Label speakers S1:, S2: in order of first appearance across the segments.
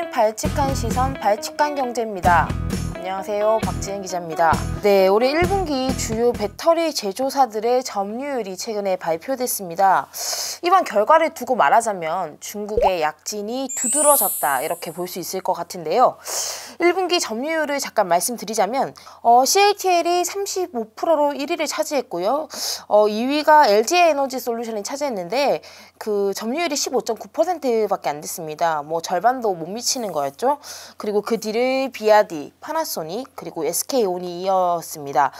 S1: 주제는 네, 발칙한 시선, 발칙한 경제입니다. 안녕하세요. 박지은 기자입니다. 네, 올해 1분기 주요 배터리 제조사들의 점유율이 최근에 발표됐습니다. 이번 결과를 두고 말하자면 중국의 약진이 두드러졌다 이렇게 볼 수 있을 것 같은데요. 1분기 점유율을 잠깐 말씀드리자면 어, CATL이 35%로 1위를 차지했고요. 어, 2위가 LG 에너지 솔루션이 차지했는데 그 점유율이 15.9%밖에 안 됐습니다. 뭐 절반도 못 미치는 거였죠. 그리고 그 뒤를 비아디, 파나소닉, 그리고 SK온이 이었습니다.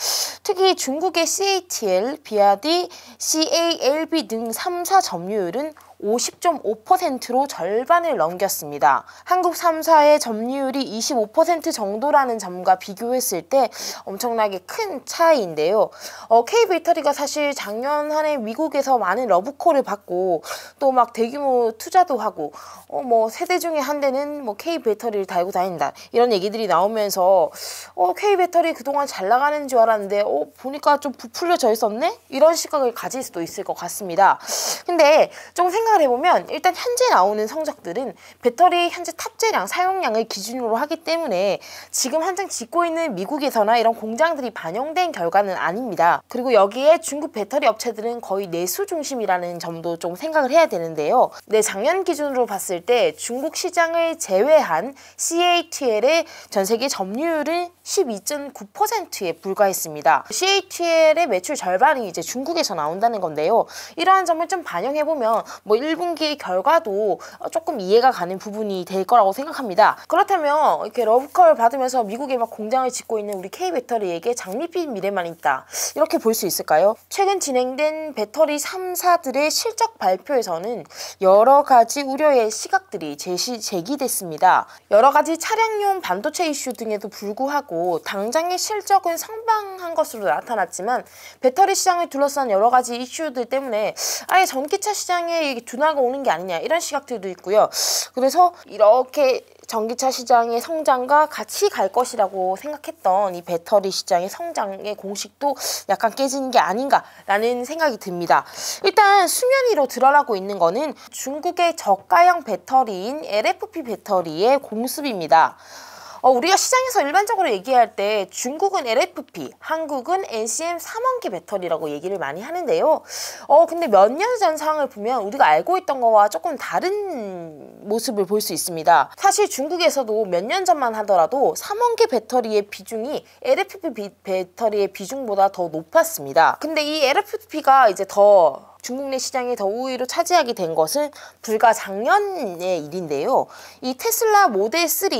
S1: 특히 중국의 CATL, 비아디, CALB 등 3사 점유율은 50.5%로 절반을 넘겼습니다. 한국 3사의 점유율이 25% 정도라는 점과 비교했을 때 엄청나게 큰 차이인데요. 어, K빌터리가 사실 작년 한해 미국에서 많은 러브콜을 받고 또 막 대규모 투자도 하고 어, 뭐 세대 중에 한 대는 뭐 K배터리를 달고 다닌다 이런 얘기들이 나오면서 어, K배터리 그동안 잘 나가는 지 알았는데 어, 보니까 좀 부풀려져 있었네? 이런 시각을 가질 수도 있을 것 같습니다. 근데 좀 생각 생각을 해보면 일단 현재 나오는 성적들은 배터리 현재 탑재량, 사용량을 기준으로 하기 때문에 지금 한창 짓고 있는 미국에서나 이런 공장들이 반영된 결과는 아닙니다. 그리고 여기에 중국 배터리 업체들은 거의 내수 중심이라는 점도 좀 생각을 해야 되는데요. 네, 작년 기준으로 봤을 때 중국 시장을 제외한 CATL의 전 세계 점유율은 12.9%에 불과했습니다. CATL의 매출 절반이 이제 중국에서 나온다는 건데요. 이러한 점을 좀 반영해보면 뭐 1분기의 결과도 조금 이해가 가는 부분이 될 거라고 생각합니다. 그렇다면 이렇게 러브콜 받으면서 미국에 막 공장을 짓고 있는 우리 K배터리에게 장밋빛 미래만 있다. 이렇게 볼 수 있을까요? 최근 진행된 배터리 3사들의 실적 발표에서는 여러 가지 우려의 시각들이 제시, 제기됐습니다. 여러 가지 차량용 반도체 이슈 등에도 불구하고 당장의 실적은 성방한 것으로 나타났지만 배터리 시장을 둘러싼 여러 가지 이슈들 때문에 아예 전기차 시장에 둔화가 오는 게 아니냐 이런 시각들도 있고요. 그래서 이렇게 전기차 시장의 성장과 같이 갈 것이라고 생각했던 이 배터리 시장의 성장의 공식도 약간 깨진 게 아닌가라는 생각이 듭니다. 일단 수면 위로 드러나고 있는 거는 중국의 저가형 배터리인 LFP 배터리의 공습입니다. 어, 우리가 시장에서 일반적으로 얘기할 때 중국은 LFP, 한국은 NCM 3원기 배터리라고 얘기를 많이 하는데요. 어, 근데 몇 년 전 상황을 보면 우리가 알고 있던 거와 조금 다른 모습을 볼 수 있습니다. 사실 중국에서도 몇 년 전만 하더라도 3원기 배터리의 비중이 LFP 배터리의 비중보다 더 높았습니다. 근데 이 LFP가 이제 더 중국 내시장에더 우위로 차지하게 된 것은 불과 작년의 일인데요. 이 테슬라 모델 3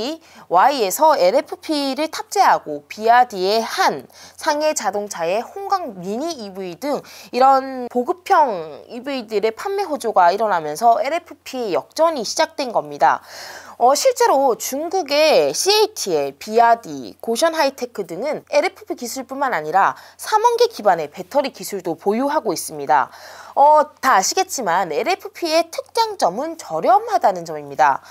S1: Y에서 LFP를 탑재하고 비 r 디의 한, 상해 자동차의 홍강 미니 EV 등 이런 보급형 EV들의 판매 호조가 일어나면서 LFP의 역전이 시작된 겁니다. 어, 실제로 중국의 CATL, BRD, 고션 하이테크 등은 LFP 기술뿐만 아니라 3원계 기반의 배터리 기술도 보유하고 있습니다. 어, 다 아시겠지만 LFP의 특장점은 저렴하다는 점입니다.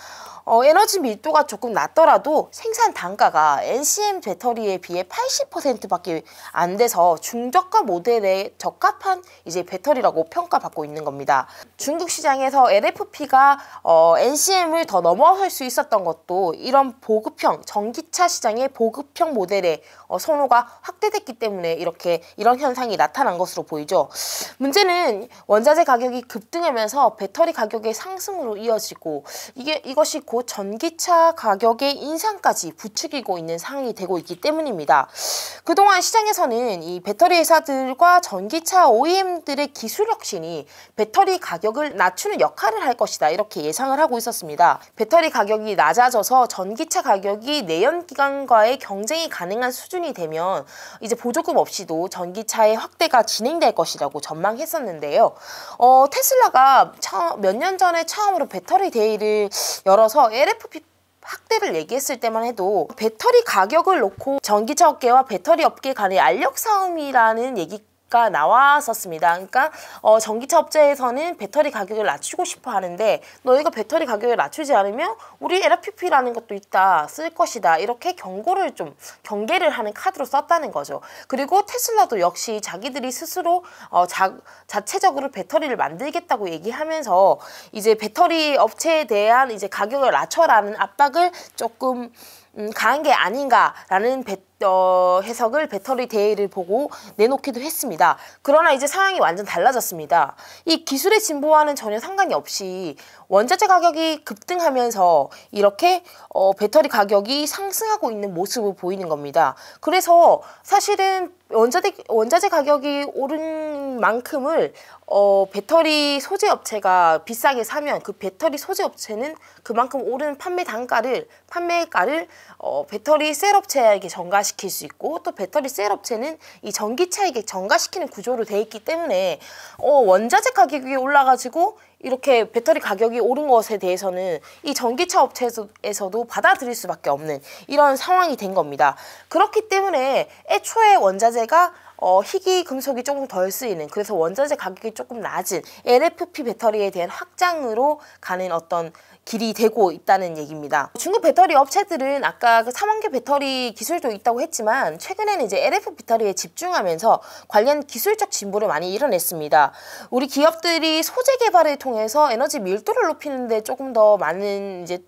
S1: 어, 에너지 밀도가 조금 낮더라도 생산 단가가 NCM 배터리에 비해 80%밖에 안 돼서 중저가 모델에 적합한 이제 배터리라고 평가받고 있는 겁니다. 중국 시장에서 LFP가 어, NCM을 더 넘어설 수 있었던 것도 이런 보급형 전기차 시장의 보급형 모델의 어, 선호가 확대됐기 때문에 이렇게 이런 현상이 나타난 것으로 보이죠. 문제는 원자재 가격이 급등하면서 배터리 가격의 상승으로 이어지고 이게 이것이 곧 전기차 가격의 인상까지 부추기고 있는 상황이 되고 있기 때문입니다. 그동안 시장에서는 이 배터리 회사들과 전기차 OEM들의 기술 혁신이 배터리 가격을 낮추는 역할을 할 것이다 이렇게 예상을 하고 있었습니다. 배터리 가격이 낮아져서 전기차 가격이 내연 기관과의 경쟁이 가능한 수준이 되면 이제 보조금 없이도 전기차의 확대가 진행될 것이라고 전망했었는데요. 어, 테슬라가 몇 년 전에 처음으로 배터리 데이를 열어서 앞서 LFP 확대를 얘기했을 때만 해도 배터리 가격을 놓고 전기차 업계와 배터리 업계 간의 알력 싸움이라는 얘기 가 나왔었습니다. 그러니까 어, 전기차 업체에서는 배터리 가격을 낮추고 싶어 하는데 너희가 배터리 가격을 낮추지 않으면 우리 LFP라는 것도 있다 쓸 것이다 이렇게 경고를 좀 경계를 하는 카드로 썼다는 거죠. 그리고 테슬라도 역시 자기들이 스스로 어, 자, 자체적으로 배터리를 만들겠다고 얘기하면서 이제 배터리 업체에 대한 이제 가격을 낮춰라는 압박을 조금 음, 강한 게 아닌가라는 배, 어, 해석을 배터리 데이를 보고 내놓기도 했습니다. 그러나 이제 상황이 완전 달라졌습니다. 이 기술의 진보와는 전혀 상관이 없이 원자재 가격이 급등하면서 이렇게 어, 배터리 가격이 상승하고 있는 모습을 보이는 겁니다. 그래서 사실은 원자재, 원자재 가격이 오른 만큼을 어, 배터리 소재 업체가 비싸게 사면 그 배터리 소재 업체는 그만큼 오른 판매 단가를 판매가를 어, 배터리 셀 업체에게 전가시 증가시킬 수 있고 또 배터리 셀 업체는 이 전기차에게 전가시키는 구조로 돼 있기 때문에 어, 원자재 가격이 올라가지고 이렇게 배터리 가격이 오른 것에 대해서는 이 전기차 업체에서도 받아들일 수밖에 없는 이런 상황이 된 겁니다. 그렇기 때문에 애초에 원자재가 어, 희귀 금속이 조금 덜 쓰이는 그래서 원자재 가격이 조금 낮은 LFP 배터리에 대한 확장으로 가는 어떤 길이 되고 있다는 얘기입니다. 중국 배터리 업체들은 아까 그 3원계 배터리 기술도 있다고 했지만 최근에는 이제 LF 배터리에 집중하면서 관련 기술적 진보를 많이 이뤄냈습니다. 우리 기업들이 소재 개발을 통해서 에너지 밀도를 높이는데 조금 더 많은 이제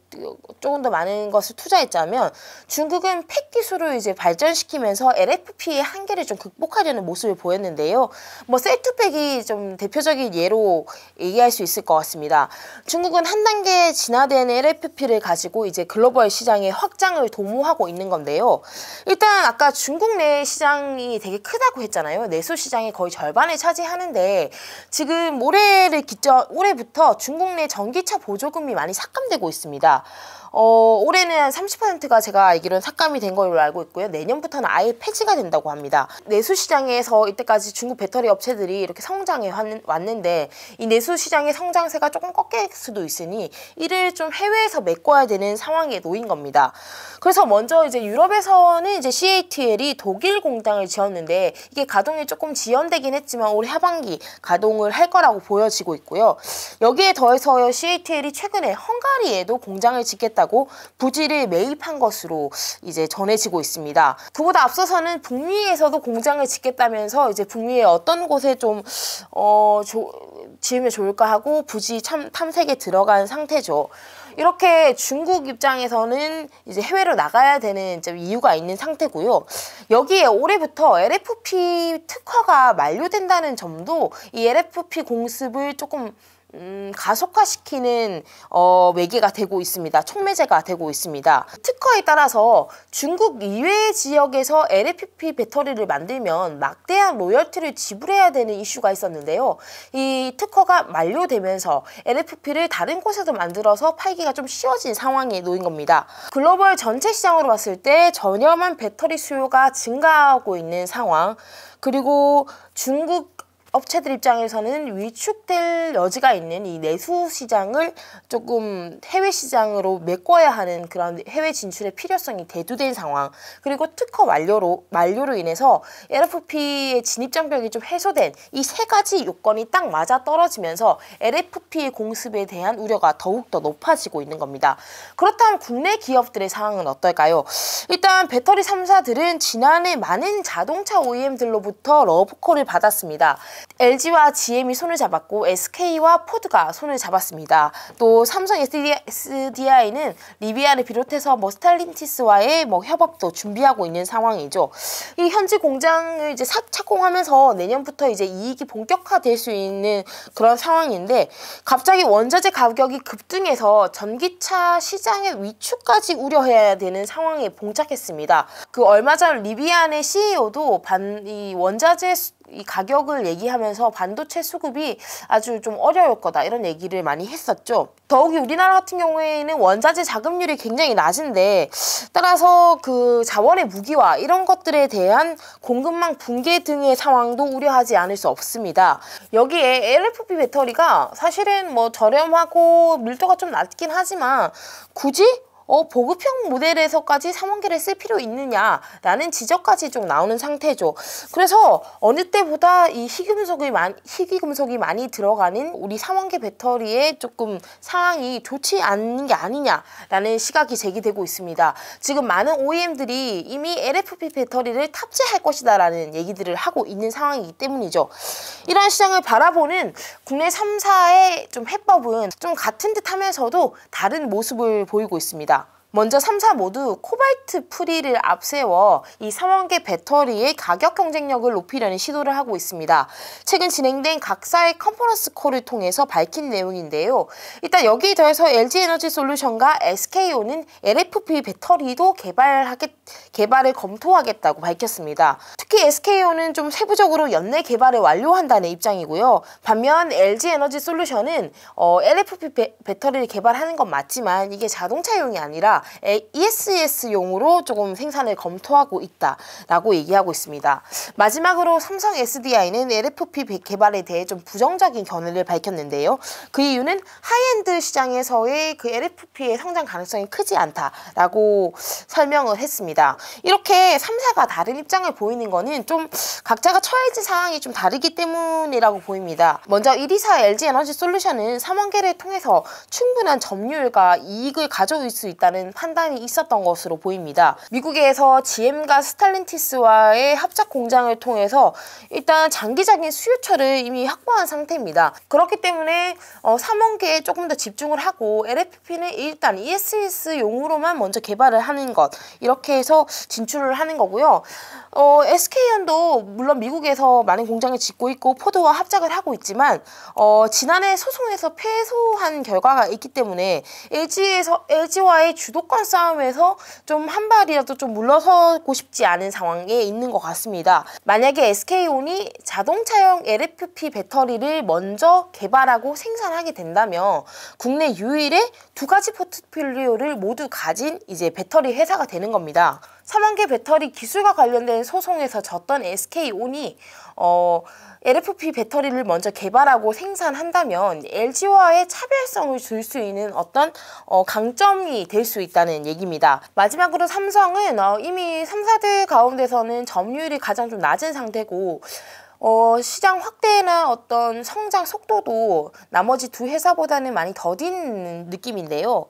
S1: 조금 더 많은 것을 투자했자면 중국은 팩 기술을 이제 발전시키면서 LFP의 한계를 좀 극복하려는 모습을 보였는데요. 뭐 셀 투팩이 좀 대표적인 예로 얘기할 수 있을 것 같습니다. 중국은 한 단계 진 진화된 LFP를 가지고 이제 글로벌 시장의 확장을 도모하고 있는 건데요. 일단 아까 중국 내 시장이 되게 크다고 했잖아요. 내수 시장이 거의 절반을 차지하는데 지금 올해를 기점 올해부터 중국 내 전기차 보조금이 많이 삭감되고 있습니다. 어, 올해는 30%가 제가 알기로는 삭감이 된 걸로 알고 있고요. 내년부터는 아예 폐지가 된다고 합니다. 내수시장에서 이때까지 중국 배터리 업체들이 이렇게 성장해 왔는데 이 내수시장의 성장세가 조금 꺾일 수도 있으니 이를 좀 해외에서 메꿔야 되는 상황에 놓인 겁니다. 그래서 먼저 이제 유럽에서는 이제 CATL이 독일 공장을 지었는데 이게 가동이 조금 지연되긴 했지만 올 하반기 가동을 할 거라고 보여지고 있고요. 여기에 더해서 CATL이 최근에 헝가리에도 공장을 짓겠다 하다고 부지를 매입한 것으로 이제 전해지고 있습니다. 그보다 앞서서는 북미에서도 공장을 짓겠다면서 이제 북미의 어떤 곳에 좀 어, 조, 지으면 좋을까 하고 부지 참, 탐색에 들어간 상태죠. 이렇게 중국 입장에서는 이제 해외로 나가야 되는 이유가 있는 상태고요. 여기에 올해부터 LFP 특허가 만료된다는 점도 이 LFP 공습을 조금 음, 가속화시키는 어, 외계가 되고 있습니다. 촉매제가 되고 있습니다. 특허에 따라서 중국 이외의 지역에서 LFP 배터리를 만들면 막대한 로열티를 지불해야 되는 이슈가 있었는데요. 이 특허가 만료되면서 LFP를 다른 곳에도 만들어서 팔기가 좀 쉬워진 상황에 놓인 겁니다. 글로벌 전체 시장으로 봤을 때 전염한 배터리 수요가 증가하고 있는 상황 그리고 중국 업체들 입장에서는 위축될 여지가 있는 이 내수 시장을 조금 해외 시장으로 메꿔야 하는 그런 해외 진출의 필요성이 대두된 상황 그리고 특허 완료로 만료로 인해서 LFP의 진입 장벽이 좀 해소된 이 세 가지 요건이 딱 맞아 떨어지면서 LFP의 공습에 대한 우려가 더욱 더 높아지고 있는 겁니다. 그렇다면 국내 기업들의 상황은 어떨까요? 일단 배터리 3사들은 지난해 많은 자동차 OEM들로부터 러브콜을 받았습니다. LG와 GM이 손을 잡았고 SK와 포드가 손을 잡았습니다. 또 삼성 SDI는 리비아를 비롯해서 뭐 스탈림티스와의 뭐 협업도 준비하고 있는 상황이죠. 이 현지 공장을 이제 착공하면서 내년부터 이제 이익이 본격화될 수 있는 그런 상황인데 갑자기 원자재 가격이 급등해서 전기차 시장의 위축까지 우려해야 되는 상황에 봉착했습니다. 그 얼마 전 리비안의 CEO도 반 이 원자재 이 가격을 얘기하면서 반도체 수급이 아주 좀 어려울 거다 이런 얘기를 많이 했었죠. 더욱이 우리나라 같은 경우에는 원자재 자금률이 굉장히 낮은데 따라서 그 자원의 무기와 이런 것들에 대한 공급망 붕괴 등의 상황도 우려하지 않을 수 없습니다. 여기에 LFP 배터리가 사실은 뭐 저렴하고 밀도가 좀 낮긴 하지만 굳이 어, 보급형 모델에서까지 삼원계를 쓸 필요 있느냐라는 지적까지 좀 나오는 상태죠. 그래서 어느 때보다 이 희귀금속이 많이, 희귀금속이 많이 들어가는 우리 삼원계 배터리에 조금 상황이 좋지 않은 게 아니냐라는 시각이 제기되고 있습니다. 지금 많은 OEM들이 이미 LFP 배터리를 탑재할 것이다라는 얘기들을 하고 있는 상황이기 때문이죠. 이런 시장을 바라보는 국내 3사의 좀 해법은 좀 같은 듯 하면서도 다른 모습을 보이고 있습니다. 먼저 3사 모두 코발트 프리를 앞세워 이 삼원계 배터리의 가격 경쟁력을 높이려는 시도를 하고 있습니다. 최근 진행된 각사의 컨퍼런스 콜을 통해서 밝힌 내용인데요. 일단 여기에 더해서 LG에너지 솔루션과 s k o 는 LFP 배터리도 개발하게, 개발을 검토하겠다고 밝혔습니다. 특히 s k o 는좀 세부적으로 연내 개발을 완료한다는 입장이고요. 반면 LG에너지 솔루션은 어, LFP 배, 배터리를 개발하는 건 맞지만 이게 자동차용이 아니라 ESS용으로 조금 생산을 검토하고 있다라고 얘기하고 있습니다. 마지막으로 삼성 SDI는 LFP 개발에 대해 좀 부정적인 견해를 밝혔는데요. 그 이유는 하이엔드 시장에서의 그 LFP의 성장 가능성이 크지 않다라고 설명을 했습니다. 이렇게 3사가 다른 입장을 보이는 것은 좀 각자가 처해진 상황이 좀 다르기 때문이라고 보입니다. 먼저 1위사 LG 에너지 솔루션은 3원계를 통해서 충분한 점유율과 이익을 가져올 수 있다는 판단이 있었던 것으로 보입니다. 미국에서 GM과 스탈린티스와의 합작 공장을 통해서 일단 장기적인 수요처를 이미 확보한 상태입니다. 그렇기 때문에 어, 삼원계에 조금 더 집중을 하고 LFP는 일단 ESS용으로만 먼저 개발을 하는 것 이렇게 해서 진출을 하는 거고요. 어, SK현도 물론 미국에서 많은 공장을 짓고 있고 포도와 합작을 하고 있지만 어, 지난해 소송에서 패소한 결과가 있기 때문에 LG에서 LG와의 주도 주도권 싸움에서 좀 한 발이라도 좀 물러서고 싶지 않은 상황에 있는 것 같습니다. 만약에 SK온이 자동차용 LFP 배터리를 먼저 개발하고 생산하게 된다면 국내 유일의 두 가지 포트폴리오를 모두 가진 이제 배터리 회사가 되는 겁니다. 삼환계 배터리 기술과 관련된 소송에서 졌던 SK온이 어 LFP 배터리를 먼저 개발하고 생산한다면 LG와의 차별성을 줄 수 있는 어떤 어, 강점이 될 수 있다는 얘기입니다. 마지막으로 삼성은 어, 이미 3사대 가운데서는 점유율이 가장 좀 낮은 상태고 어, 시장 확대나 어떤 성장 속도도 나머지 두 회사보다는 많이 더딘 느낌인데요.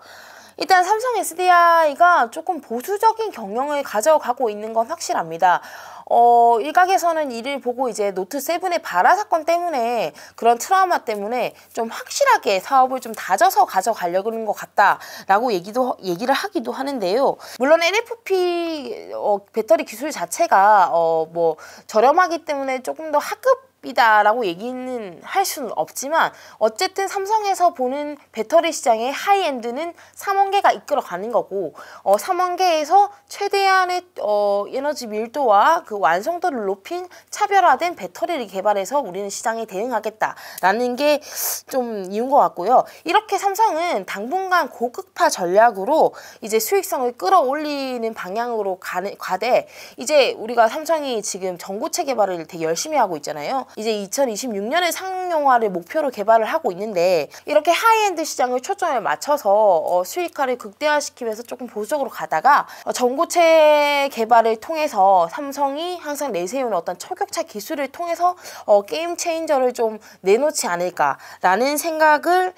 S1: 일단 삼성 SDI가 조금 보수적인 경영을 가져가고 있는 건 확실합니다. 어, 일각에서는 이를 보고 이제 노트 세븐의 발화 사건 때문에 그런 트라우마 때문에 좀 확실하게 사업을 좀 다져서 가져가려고 하는 것 같다라고 얘기도 얘기를 하기도 하는데요. 물론 n f p 어, 배터리 기술 자체가 어, 뭐 저렴하기 때문에 조금 더 하급 삐다라고 얘기는 할 수는 없지만 어쨌든 삼성에서 보는 배터리 시장의 하이엔드는 삼원계가 이끌어가는 거고 어, 삼원계에서 최대한의 어, 에너지 밀도와 그 완성도를 높인 차별화된 배터리를 개발해서 우리는 시장에 대응하겠다라는 게 좀 이유인 것 같고요. 이렇게 삼성은 당분간 고급화 전략으로 이제 수익성을 끌어올리는 방향으로 가는 과대 이제 우리가 삼성이 지금 전고체 개발을 되게 열심히 하고 있잖아요. 이제 2026년에 상용화를 목표로 개발을 하고 있는데 이렇게 하이엔드 시장을 초점에 맞춰서 어, 수익화를 극대화시키면서 조금 보수적으로 가다가 어, 전고체 개발을 통해서 삼성이 항상 내세우는 어떤 철격차 기술을 통해서 어, 게임 체인저를 좀 내놓지 않을까라는 생각을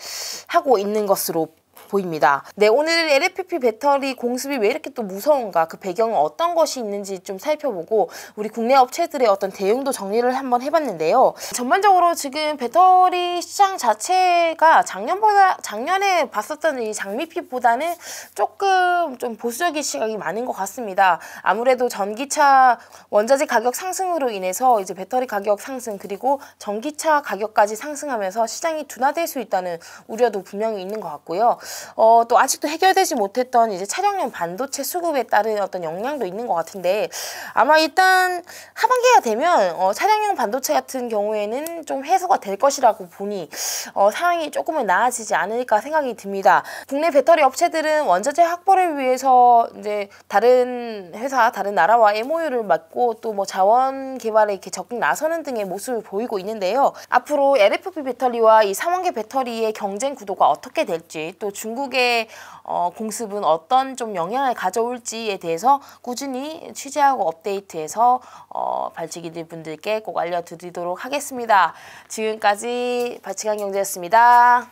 S1: 하고 있는 것으로 보입니다. 네, 오늘 LFP 배터리 공습이 왜 이렇게 또 무서운가 그 배경은 어떤 것이 있는지 좀 살펴보고 우리 국내 업체들의 어떤 대응도 정리를 한번 해봤는데요. 전반적으로 지금 배터리 시장 자체가 작년보다 작년에 봤었던 이 장미빛보다는 조금 좀 보수적인 시각이 많은 것 같습니다. 아무래도 전기차 원자재 가격 상승으로 인해서 이제 배터리 가격 상승 그리고 전기차 가격까지 상승하면서 시장이 둔화될 수 있다는 우려도 분명히 있는 것 같고요. 어, 또 아직도 해결되지 못했던 이제 차량용 반도체 수급에 따른 어떤 영향도 있는 것 같은데 아마 일단 하반기가 되면 어, 차량용 반도체 같은 경우에는 좀 해소가 될 것이라고 보니 어, 상황이 조금은 나아지지 않을까 생각이 듭니다. 국내 배터리 업체들은 원자재 확보를 위해서 이제 다른 회사, 다른 나라와 MOU를 맡고또 뭐 자원 개발에 이렇게 적극 나서는 등의 모습을 보이고 있는데요. 앞으로 LFP 배터리와 이 상원계 배터리의 경쟁 구도가 어떻게 될지 또 중. 중국의 어, 공습은 어떤 좀 영향을 가져올지에 대해서 꾸준히 취재하고 업데이트해서 어, 발치기들 분들께 꼭 알려드리도록 하겠습니다. 지금까지 발치강 경제였습니다.